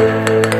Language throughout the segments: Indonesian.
Música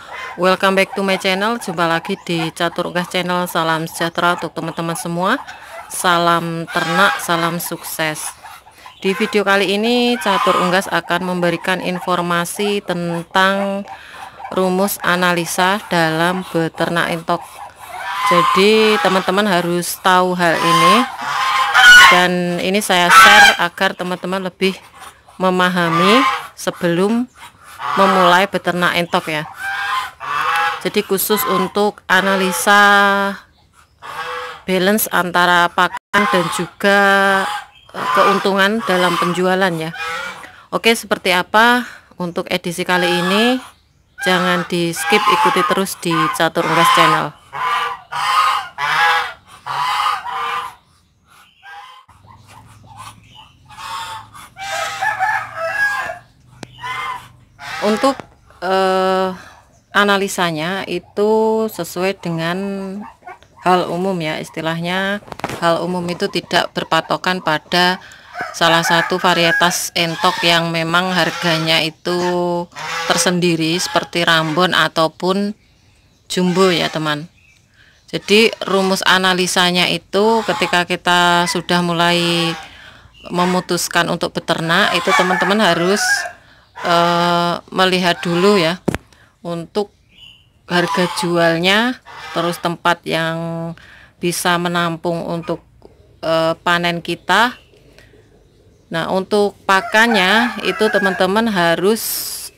Welcome back to my channel Jumpa lagi di Catur Unggas channel Salam sejahtera untuk teman-teman semua Salam ternak, salam sukses Di video kali ini Catur Unggas akan memberikan informasi tentang Rumus analisa dalam beternak entok Jadi teman-teman harus tahu hal ini Dan ini saya share agar teman-teman lebih memahami sebelum memulai beternak entok ya jadi khusus untuk analisa balance antara pakan dan juga eh, keuntungan dalam penjualan ya Oke seperti apa untuk edisi kali ini jangan di skip ikuti terus di catur unggas channel untuk eh, analisanya itu sesuai dengan hal umum ya istilahnya hal umum itu tidak berpatokan pada salah satu varietas entok yang memang harganya itu tersendiri seperti rambon ataupun jumbo ya teman jadi rumus analisanya itu ketika kita sudah mulai memutuskan untuk beternak itu teman-teman harus uh, melihat dulu ya untuk harga jualnya terus tempat yang bisa menampung untuk e, panen kita Nah untuk pakannya itu teman-teman harus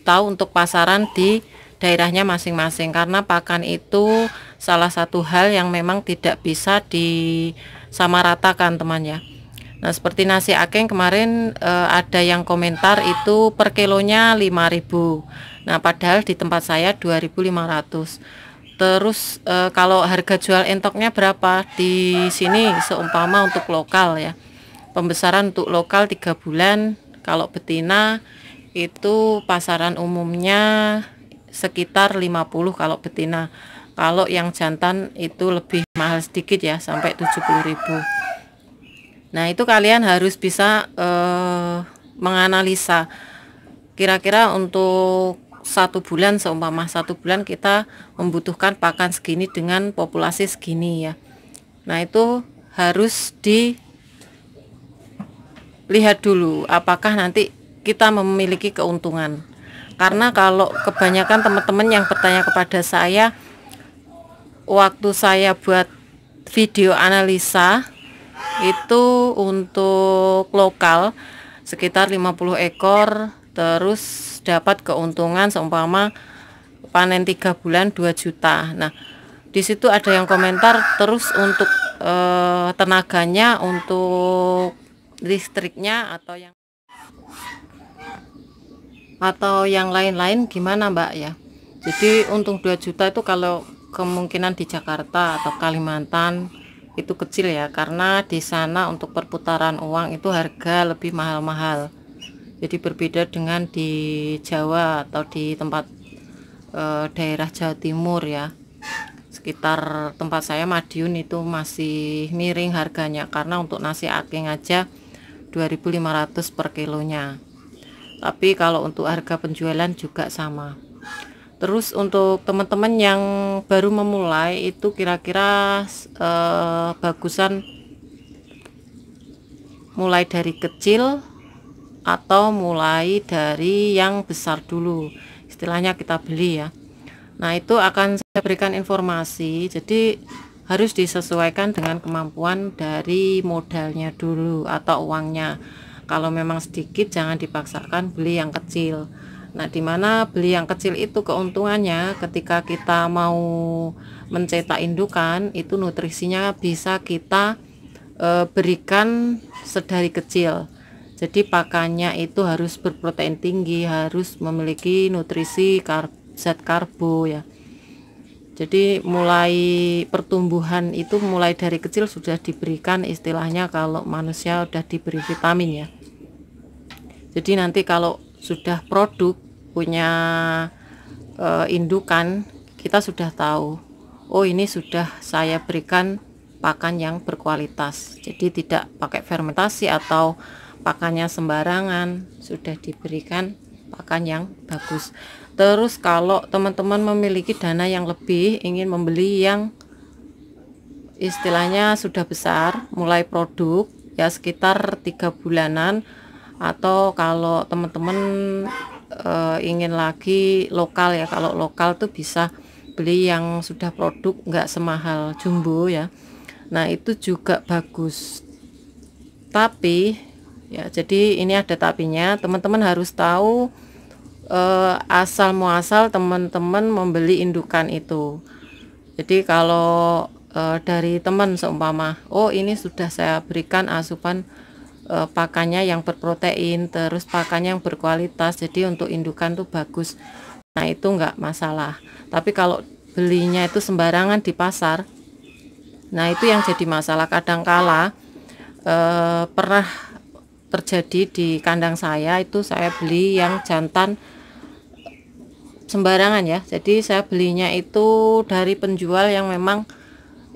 tahu untuk pasaran di daerahnya masing-masing karena pakan itu salah satu hal yang memang tidak bisa disamaratakan teman ya Nah, seperti nasi akeng kemarin e, ada yang komentar itu per kilonya 5000. Nah, padahal di tempat saya 2500. Terus e, kalau harga jual entoknya berapa? Di sini seumpama untuk lokal ya. Pembesaran untuk lokal 3 bulan, kalau betina itu pasaran umumnya sekitar 50 kalau betina. Kalau yang jantan itu lebih mahal sedikit ya sampai 70.000. Nah, itu kalian harus bisa uh, menganalisa kira-kira untuk satu bulan seumpama satu bulan kita membutuhkan pakan segini dengan populasi segini ya nah itu harus dilihat dulu apakah nanti kita memiliki keuntungan karena kalau kebanyakan teman-teman yang bertanya kepada saya waktu saya buat video analisa itu untuk lokal sekitar 50 ekor terus dapat keuntungan seumpama panen tiga bulan 2 juta nah di situ ada yang komentar terus untuk eh, tenaganya untuk listriknya atau yang atau yang lain-lain gimana Mbak ya jadi untung 2 juta itu kalau kemungkinan di Jakarta atau Kalimantan itu kecil ya karena di sana untuk perputaran uang itu harga lebih mahal-mahal jadi berbeda dengan di Jawa atau di tempat e, daerah Jawa Timur ya sekitar tempat saya Madiun itu masih miring harganya karena untuk nasi aking aja 2500 per kilonya tapi kalau untuk harga penjualan juga sama Terus untuk teman-teman yang baru memulai itu kira-kira eh, bagusan mulai dari kecil atau mulai dari yang besar dulu. Istilahnya kita beli ya. Nah, itu akan saya berikan informasi. Jadi harus disesuaikan dengan kemampuan dari modalnya dulu atau uangnya. Kalau memang sedikit jangan dipaksakan beli yang kecil Nah, di mana beli yang kecil itu keuntungannya ketika kita mau mencetak indukan itu nutrisinya bisa kita e, berikan sedari kecil. Jadi pakannya itu harus berprotein tinggi, harus memiliki nutrisi kar zat karbo ya. Jadi mulai pertumbuhan itu mulai dari kecil sudah diberikan istilahnya kalau manusia sudah diberi vitamin ya. Jadi nanti kalau sudah produk punya e, indukan kita sudah tahu oh ini sudah saya berikan pakan yang berkualitas jadi tidak pakai fermentasi atau pakannya sembarangan sudah diberikan pakan yang bagus terus kalau teman-teman memiliki dana yang lebih ingin membeli yang istilahnya sudah besar mulai produk ya sekitar tiga bulanan atau kalau teman-teman uh, ingin lagi lokal ya kalau lokal tuh bisa beli yang sudah produk nggak semahal jumbo ya nah itu juga bagus tapi ya jadi ini ada tapinya teman-teman harus tahu uh, asal muasal teman-teman membeli indukan itu jadi kalau uh, dari teman seumpama oh ini sudah saya berikan asupan uh, pakannya yang berprotein terus pakannya yang berkualitas jadi untuk indukan tuh bagus nah itu enggak masalah tapi kalau belinya itu sembarangan di pasar nah itu yang jadi masalah kadangkala eh, pernah terjadi di kandang saya itu saya beli yang jantan sembarangan ya jadi saya belinya itu dari penjual yang memang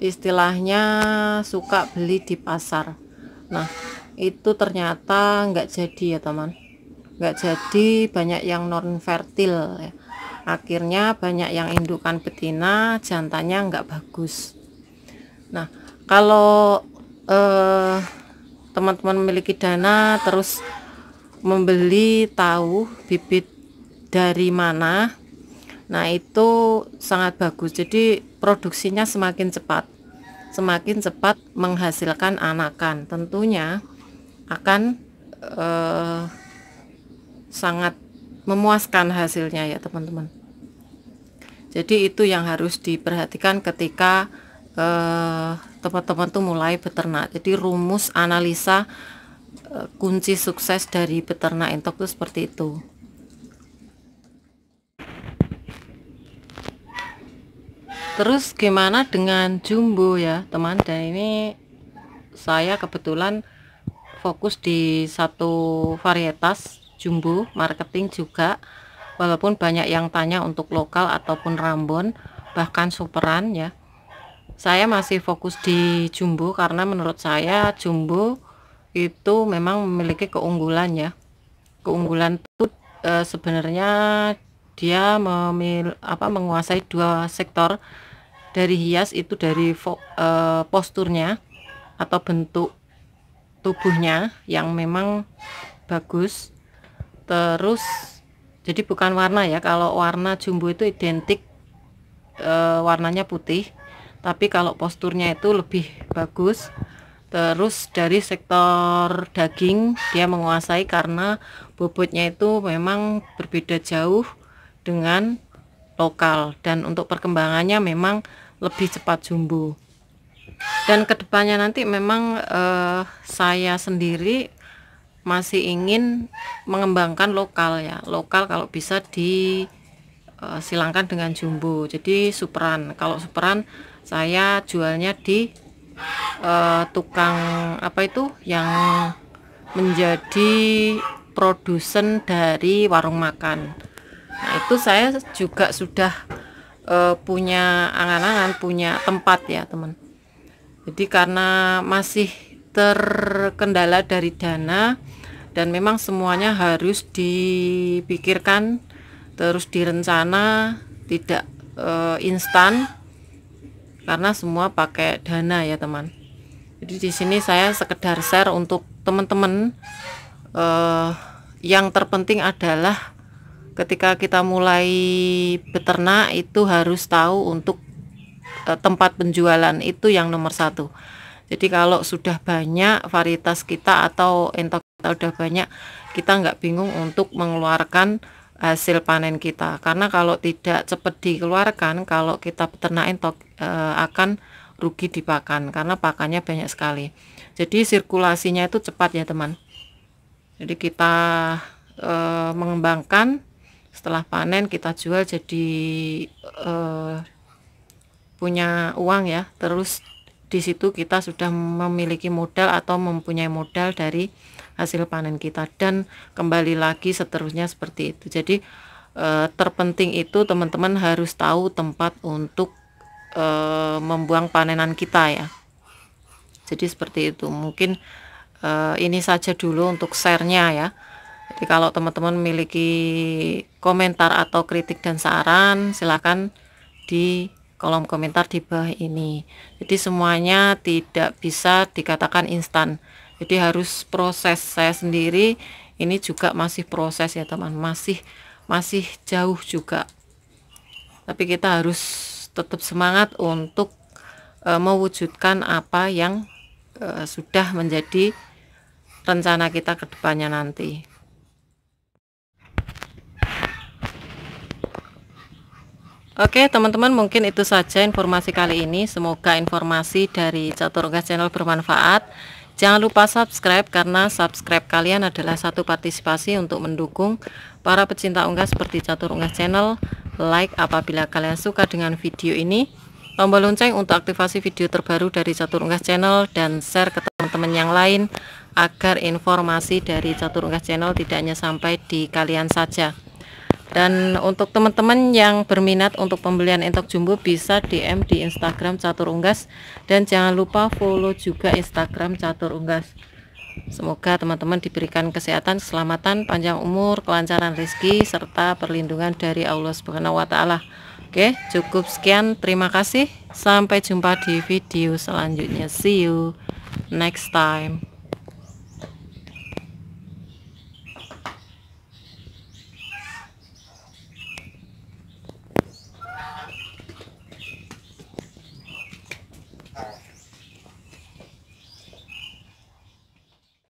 istilahnya suka beli di pasar nah itu ternyata nggak jadi ya teman nggak jadi banyak yang non fertil ya. akhirnya banyak yang indukan betina jantannya nggak bagus nah kalau eh, teman-teman memiliki dana terus membeli tahu bibit dari mana nah itu sangat bagus jadi produksinya semakin cepat semakin cepat menghasilkan anakan tentunya akan uh, sangat memuaskan hasilnya ya teman-teman jadi itu yang harus diperhatikan ketika eh, teman-teman uh, tuh mulai beternak jadi rumus analisa uh, kunci sukses dari beternak entok itu seperti itu terus gimana dengan jumbo ya teman dan ini saya kebetulan fokus di satu varietas jumbo marketing juga walaupun banyak yang tanya untuk lokal ataupun rambon bahkan superan ya saya masih fokus di jumbo karena menurut saya jumbo itu memang memiliki keunggulan ya keunggulan itu e, sebenarnya dia memil apa menguasai dua sektor dari hias itu dari fo, e, posturnya atau bentuk tubuhnya yang memang bagus terus jadi bukan warna ya kalau warna jumbo itu identik e, warnanya putih tapi kalau posturnya itu lebih bagus terus dari sektor daging dia menguasai karena bobotnya itu memang berbeda jauh dengan lokal dan untuk perkembangannya memang lebih cepat jumbo dan kedepannya nanti memang uh, saya sendiri masih ingin mengembangkan lokal ya lokal kalau bisa disilangkan eh, dengan jumbo jadi superan kalau superan saya jualnya di uh, tukang apa itu yang menjadi produsen dari warung makan nah itu saya juga sudah uh, punya angan-angan punya tempat ya teman jadi karena masih terkendala dari dana dan memang semuanya harus dipikirkan terus direncana tidak e, instan karena semua pakai dana ya teman jadi di sini saya sekedar share untuk teman-teman e, yang terpenting adalah ketika kita mulai beternak itu harus tahu untuk Eh, tempat penjualan itu yang nomor satu. Jadi kalau sudah banyak varietas kita atau entok kita sudah banyak, kita nggak bingung untuk mengeluarkan hasil panen kita. Karena kalau tidak cepat dikeluarkan, kalau kita peternak entok e, akan rugi dipakan karena pakannya banyak sekali. Jadi sirkulasinya itu cepat ya teman. Jadi kita e, mengembangkan setelah panen kita jual jadi e, punya uang ya terus di situ kita sudah memiliki modal atau mempunyai modal dari hasil panen kita dan kembali lagi seterusnya seperti itu jadi e, terpenting itu teman-teman harus tahu tempat untuk e, membuang panenan kita ya jadi seperti itu mungkin e, ini saja dulu untuk sharenya ya jadi kalau teman-teman memiliki komentar atau kritik dan saran silahkan di kolom komentar di bawah ini jadi semuanya tidak bisa dikatakan instan jadi harus proses saya sendiri ini juga masih proses ya teman masih masih jauh juga tapi kita harus tetap semangat untuk e, mewujudkan apa yang e, sudah menjadi rencana kita kedepannya nanti Oke teman-teman mungkin itu saja informasi kali ini Semoga informasi dari Catur Unggas Channel bermanfaat Jangan lupa subscribe karena subscribe kalian adalah satu partisipasi untuk mendukung para pecinta unggas seperti Catur Unggas Channel Like apabila kalian suka dengan video ini Tombol lonceng untuk aktivasi video terbaru dari Catur Unggas Channel Dan share ke teman-teman yang lain Agar informasi dari Catur Unggas Channel tidak hanya sampai di kalian saja dan untuk teman-teman yang berminat untuk pembelian entok jumbo bisa DM di Instagram catur unggas dan jangan lupa follow juga Instagram catur unggas Semoga teman-teman diberikan kesehatan, keselamatan, panjang umur, kelancaran rezeki serta perlindungan dari Allah Subhanahu wa taala. Oke, cukup sekian. Terima kasih. Sampai jumpa di video selanjutnya. See you next time.